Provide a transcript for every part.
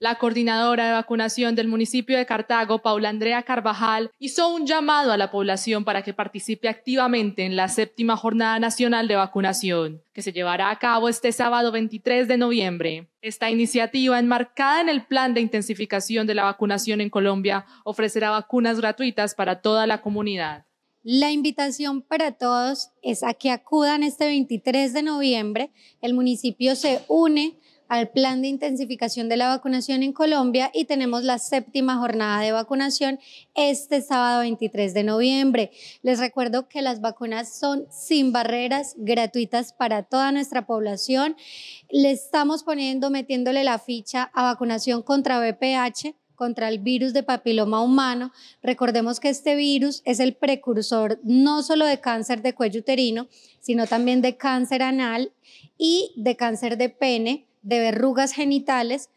La coordinadora de vacunación del municipio de Cartago, Paula Andrea Carvajal, hizo un llamado a la población para que participe activamente en la séptima jornada nacional de vacunación, que se llevará a cabo este sábado 23 de noviembre. Esta iniciativa, enmarcada en el plan de intensificación de la vacunación en Colombia, ofrecerá vacunas gratuitas para toda la comunidad. La invitación para todos es a que acudan este 23 de noviembre. El municipio se une al plan de intensificación de la vacunación en Colombia y tenemos la séptima jornada de vacunación este sábado 23 de noviembre. Les recuerdo que las vacunas son sin barreras, gratuitas para toda nuestra población. Le estamos poniendo, metiéndole la ficha a vacunación contra VPH contra el virus de papiloma humano. Recordemos que este virus es el precursor no solo de cáncer de cuello uterino, sino también de cáncer anal y de cáncer de pene de verrugas genitales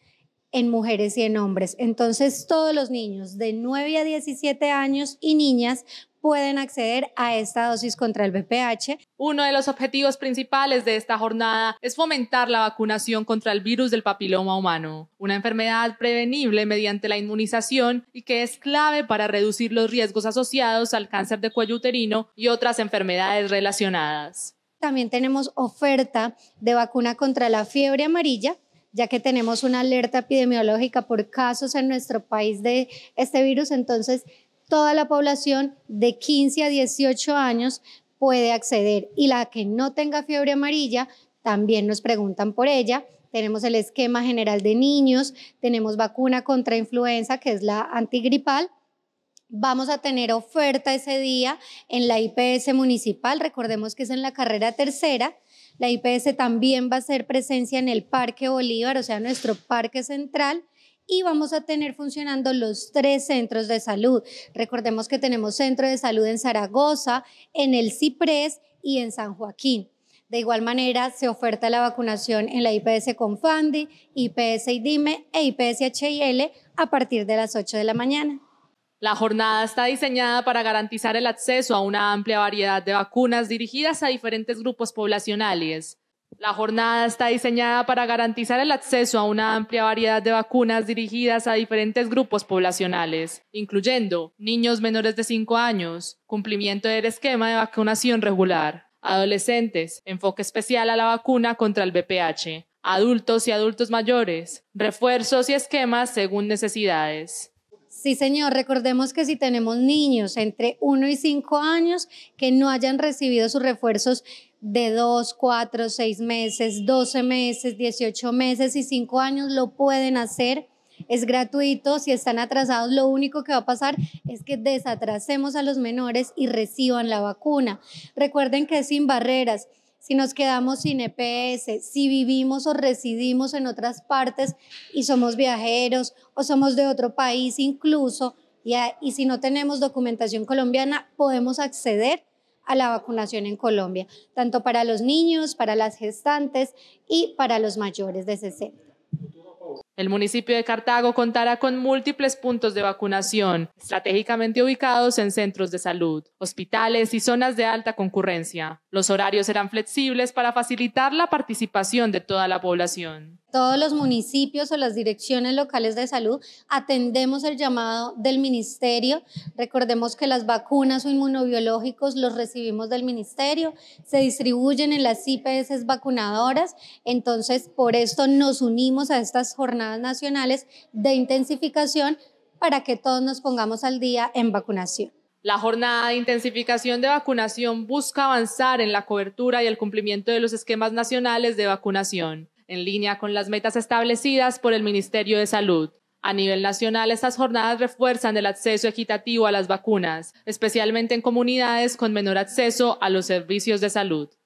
en mujeres y en hombres. Entonces, todos los niños de 9 a 17 años y niñas pueden acceder a esta dosis contra el VPH. Uno de los objetivos principales de esta jornada es fomentar la vacunación contra el virus del papiloma humano, una enfermedad prevenible mediante la inmunización y que es clave para reducir los riesgos asociados al cáncer de cuello uterino y otras enfermedades relacionadas. También tenemos oferta de vacuna contra la fiebre amarilla, ya que tenemos una alerta epidemiológica por casos en nuestro país de este virus. Entonces, toda la población de 15 a 18 años puede acceder y la que no tenga fiebre amarilla, también nos preguntan por ella. Tenemos el esquema general de niños, tenemos vacuna contra influenza, que es la antigripal, Vamos a tener oferta ese día en la IPS municipal, recordemos que es en la carrera tercera. La IPS también va a ser presencia en el Parque Bolívar, o sea, nuestro parque central y vamos a tener funcionando los tres centros de salud. Recordemos que tenemos centro de salud en Zaragoza, en el Ciprés y en San Joaquín. De igual manera, se oferta la vacunación en la IPS Confandi, IPS IDIME e, e IPS HIL a partir de las 8 de la mañana. La jornada está diseñada para garantizar el acceso a una amplia variedad de vacunas dirigidas a diferentes grupos poblacionales. La jornada está diseñada para garantizar el acceso a una amplia variedad de vacunas dirigidas a diferentes grupos poblacionales, incluyendo niños menores de 5 años, cumplimiento del esquema de vacunación regular, adolescentes, enfoque especial a la vacuna contra el VPH, adultos y adultos mayores, refuerzos y esquemas según necesidades. Sí, señor, recordemos que si tenemos niños entre 1 y 5 años que no hayan recibido sus refuerzos de 2, 4, 6 meses, 12 meses, 18 meses y 5 años, lo pueden hacer. Es gratuito, si están atrasados, lo único que va a pasar es que desatrasemos a los menores y reciban la vacuna. Recuerden que es sin barreras si nos quedamos sin EPS, si vivimos o residimos en otras partes y somos viajeros o somos de otro país incluso, y, y si no tenemos documentación colombiana, podemos acceder a la vacunación en Colombia, tanto para los niños, para las gestantes y para los mayores de 60. El municipio de Cartago contará con múltiples puntos de vacunación, estratégicamente ubicados en centros de salud, hospitales y zonas de alta concurrencia. Los horarios serán flexibles para facilitar la participación de toda la población todos los municipios o las direcciones locales de salud atendemos el llamado del ministerio. Recordemos que las vacunas o inmunobiológicos los recibimos del ministerio, se distribuyen en las IPS vacunadoras, entonces por esto nos unimos a estas jornadas nacionales de intensificación para que todos nos pongamos al día en vacunación. La jornada de intensificación de vacunación busca avanzar en la cobertura y el cumplimiento de los esquemas nacionales de vacunación en línea con las metas establecidas por el Ministerio de Salud. A nivel nacional, estas jornadas refuerzan el acceso equitativo a las vacunas, especialmente en comunidades con menor acceso a los servicios de salud.